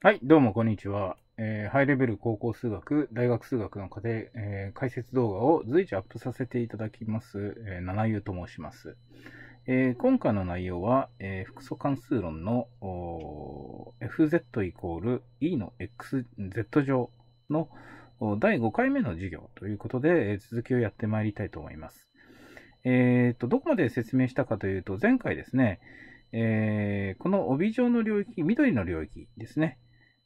はい、どうもこんにちは。えー、ハイレベル高校数学、大学数学の課で、えー、解説動画を随時アップさせていただきます、えー、七優と申します。えー、今回の内容は、えー、複素関数論の FZ イコール E の XZ 乗の第5回目の授業ということで、えー、続きをやってまいりたいと思います。えー、と、どこまで説明したかというと、前回ですね、えー、この帯状の領域、緑の領域ですね。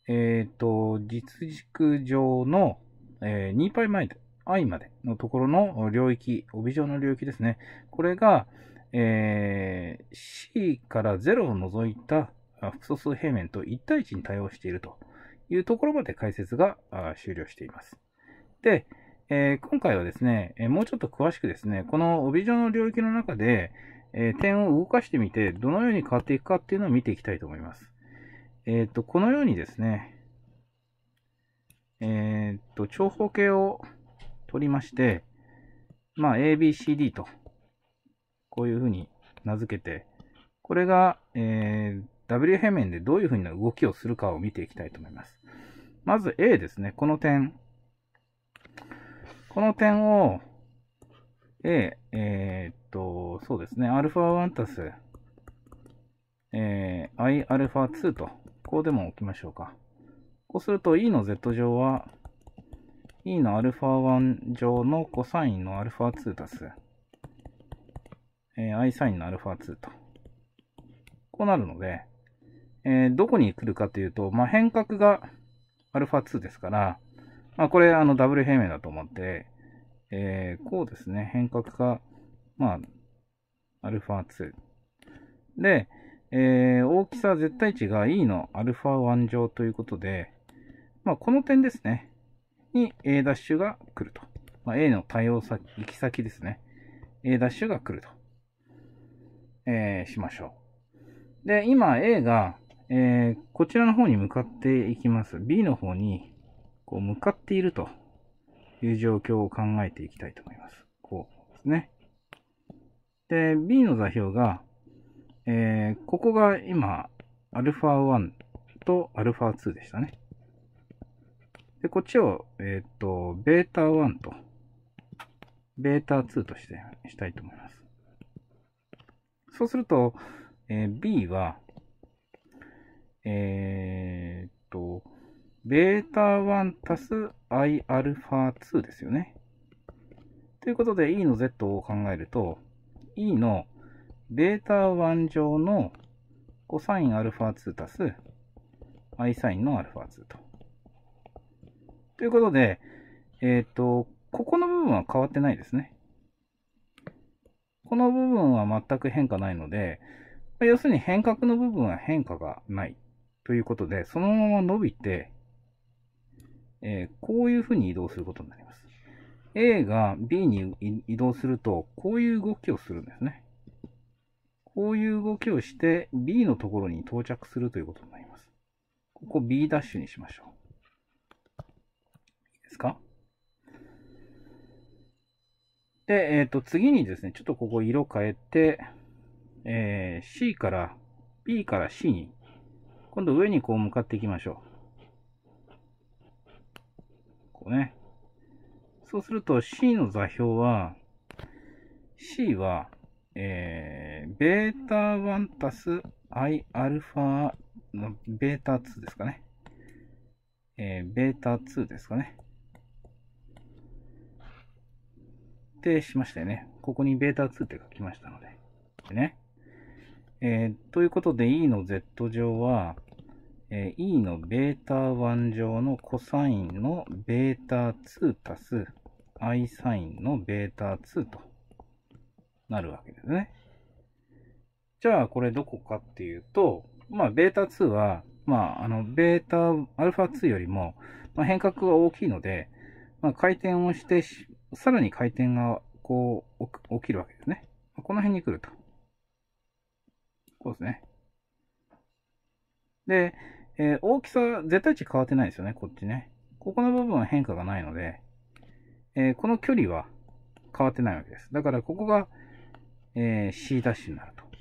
えっ、ー、と、実軸上の、えー、2π 前で、i までのところの領域、帯状の領域ですね。これが、えー、C から0を除いた複素数平面と1対1に対応しているというところまで解説が終了しています。で、えー、今回はですね、もうちょっと詳しくですね、この帯状の領域の中で、えー、点を動かしてみて、どのように変わっていくかっていうのを見ていきたいと思います。えっ、ー、と、このようにですね、えっ、ー、と、長方形を取りまして、まあ、ABCD と、こういうふうに名付けて、これが、えー、W 平面でどういうふうな動きをするかを見ていきたいと思います。まず A ですね、この点。この点を、A、えー、っと、そうですね、α1 たす、えー、iα2 とここでも置きましょうか。こうすると E の Z 乗は E の α1 乗の cos ンの α2 足す、えー、I サインの α2 と。こうなるので、えー、どこに来るかというと、まあ、変革が α2 ですから、まあ、これあのダブル平面だと思って、えー、こうですね、変革が、まあ、α2。で、えー、大きさ絶対値が E の α1 乗ということで、まあ、この点ですね。に A' ダッシュが来ると。まあ、A の対応先、行き先ですね。A' ダッシュが来ると。えー、しましょう。で、今 A が、えー、こちらの方に向かっていきます。B の方に、こう、向かっているという状況を考えていきたいと思います。こうですね。で、B の座標が、えー、ここが今、α1 と α2 でしたね。で、こっちを、えっ、ー、と、β1 と、β2 としてしたいと思います。そうすると、えー、B は、えー、っと、β1 足す iα2 ですよね。ということで E の Z を考えると、E のータ1乗の cosα2 足す i s i n の α2 と。ということで、えっ、ー、と、ここの部分は変わってないですね。この部分は全く変化ないので、要するに変革の部分は変化がないということで、そのまま伸びて、えー、こういうふうに移動することになります。A が B に移動すると、こういう動きをするんですね。こういう動きをして B のところに到着するということになります。ここ B' ダッシュにしましょう。いいですかで、えっ、ー、と、次にですね、ちょっとここ色変えて、えー、C から、B から C に、今度上にこう向かっていきましょう。こうね。そうすると C の座標は、C は、えーベータ1たす i ァのベータ2ですかね。えー、ベータ2ですかね。ってしましたよね。ここにベータ2って書きましたので。でね。えー、ということで E の Z 乗は、えー、E のベータ1乗のコサインのベータ2たす I サインのベータ2となるわけですね。じゃあ、これどこかっていうと、まあ、ベータ2は、まあ、あの、ベータ、アルファ2よりも、ま変革が大きいので、まあ、回転をしてさらに回転が、こう、起きるわけですね。この辺に来ると。こうですね。で、えー、大きさ、絶対値変わってないですよね、こっちね。ここの部分は変化がないので、えー、この距離は変わってないわけです。だから、ここが、えー、C' になると。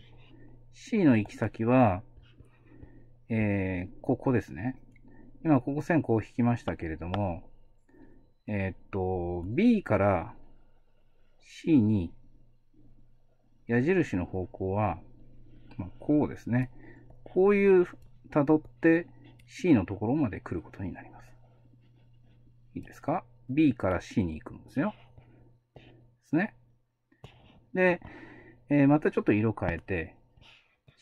C の行き先は、えー、ここですね。今、ここ線こう引きましたけれども、えー、っと、B から C に矢印の方向は、まあ、こうですね。こういう辿って C のところまで来ることになります。いいですか ?B から C に行くんですよ。ですね。で、えー、またちょっと色変えて、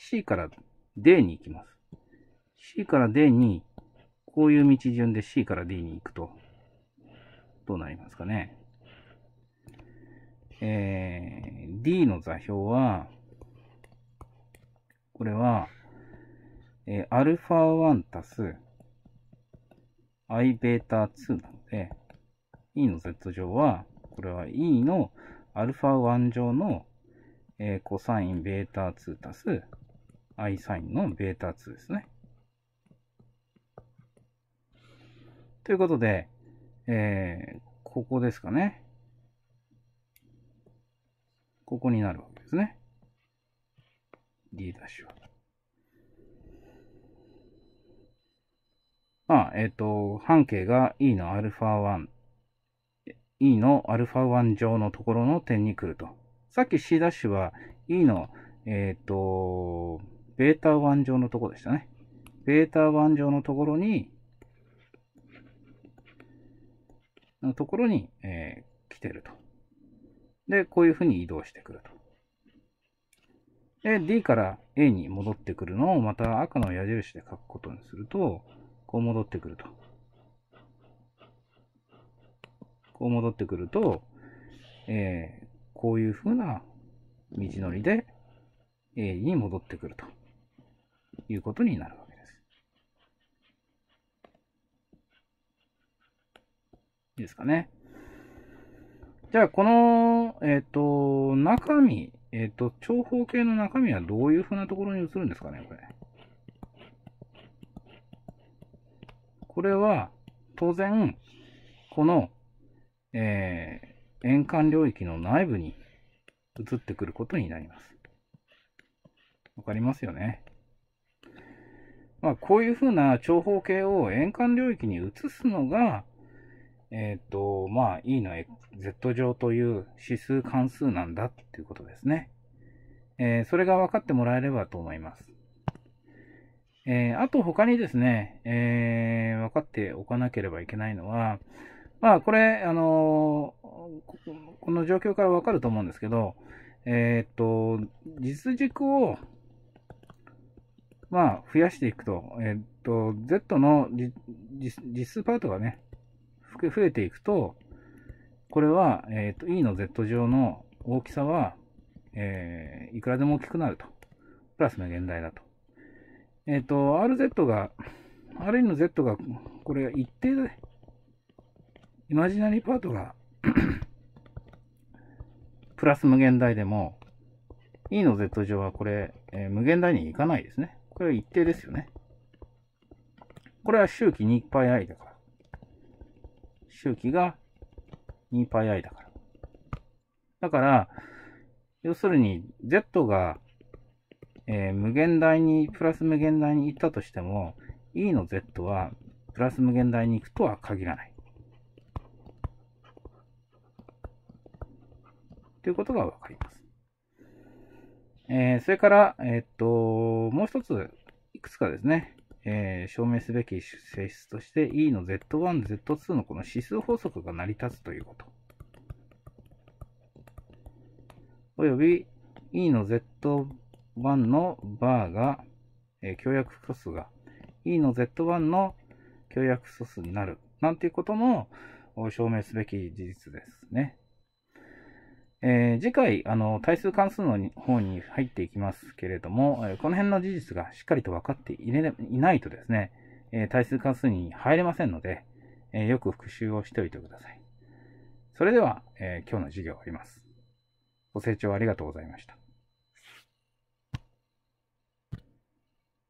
C から D に行きます。C から D に、こういう道順で C から D に行くと、どうなりますかね。えー、D の座標は、これは、えー、α1 たす iβ2 なので、E の Z 乗は、これは E の α1 乗の、えー、コサイン β2 たす i サインの β2 ですね。ということで、えー、ここですかね。ここになるわけですね。d' は。まあ、えっ、ー、と、半径が e の α1、e の α1 乗のところの点に来ると。さっき c' は e のえっ、ー、と、ベータ1乗のとこでしたね。ベータ1乗のところに、のところに、えー、来てると。で、こういうふうに移動してくると。で、D から A に戻ってくるのをまた赤の矢印で書くことにすると、こう戻ってくると。こう戻ってくると、えー、こういうふうな道のりで A に戻ってくると。いうことになるわけです。いいですかね。じゃあ、この、えっ、ー、と、中身、えっ、ー、と、長方形の中身はどういうふうなところに移るんですかね、これ。これは、当然、この、えー、円環領域の内部に移ってくることになります。わかりますよね。まあ、こういうふうな長方形を円環領域に移すのが、えっ、ー、と、まあ、E の Z 乗という指数関数なんだっていうことですね。えー、それが分かってもらえればと思います。えー、あと他にですね、えー、分かっておかなければいけないのは、まあ、これ、あのこの状況から分かると思うんですけど、えっと、実軸をまあ、増やしていくと、えっと、Z の実数パートがね、増えていくと、これは、えっと、E の Z 乗の大きさは、えー、いくらでも大きくなると。プラスの限大だと。えっ、ー、と、RZ が、RN の Z が、これ一定で、イマジナリーパートがプラス無限大でも、E の Z 上はこれ、えー、無限大にいかないですね。これ一定ですよね。これは周期 2πi だから。周期が 2πi だから。だから、要するに Z が、えー、無限大に、プラス無限大に行ったとしても、E の Z はプラス無限大に行くとは限らない。ということがわかります。えー、それから、えー、っと、もう一つ、いくつかですね、えー、証明すべき性質として E の Z1、Z2 のこの指数法則が成り立つということ。および E の Z1 のバーが、えー、強約素数が E の Z1 の強約素数になるなんていうことも証明すべき事実ですね。えー、次回、あの、対数関数の方に入っていきますけれども、えー、この辺の事実がしっかりと分かってい,、いないとですね、えー、対数関数に入れませんので、えよく復習をしておいてください。それでは、え今日の授業を終わります。ご清聴ありがとうございました。